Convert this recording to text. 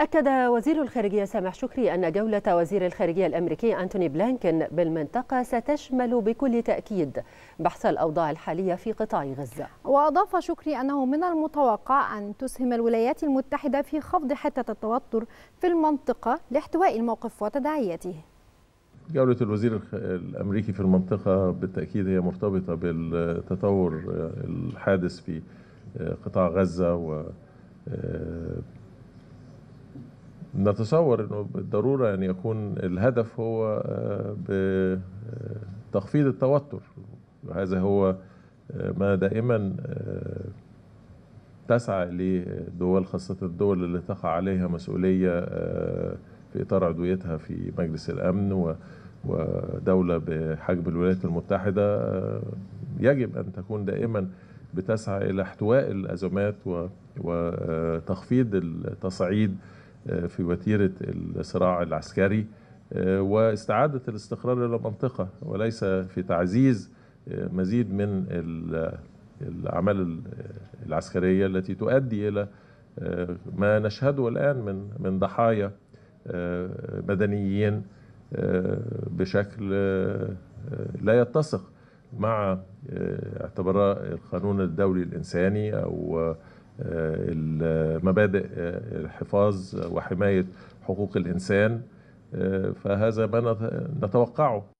أكد وزير الخارجية سامح شكري أن جولة وزير الخارجية الأمريكي أنتوني بلانكن بالمنطقة ستشمل بكل تأكيد بحث الأوضاع الحالية في قطاع غزة وأضاف شكري أنه من المتوقع أن تسهم الولايات المتحدة في خفض حتة التوتر في المنطقة لاحتواء الموقف وتداعياته جولة الوزير الأمريكي في المنطقة بالتأكيد هي مرتبطة بالتطور الحادث في قطاع غزة و آه، نتصور انه بالضروره ان يكون الهدف هو آه، بتخفيض آه، التوتر هذا هو آه، ما دائما تسعى اليه الدول خاصه الدول اللي تقع عليها مسؤوليه في اطار عضويتها في مجلس الامن ودوله بحجم الولايات المتحده يجب ان تكون دائما بتسعى الى احتواء الازمات وتخفيض التصعيد في وتيرة الصراع العسكري آه، واستعادة الاستقرار للمنطقة وليس في تعزيز آه، مزيد من الأعمال العسكرية التي تؤدي إلى آه، ما نشهده الآن من من ضحايا مدنيين بشكل لا يتسق مع اعتبار القانون الدولي الإنساني أو آه، مبادئ آه، الحفاظ وحماية حقوق الإنسان آه، فهذا ما نتوقعه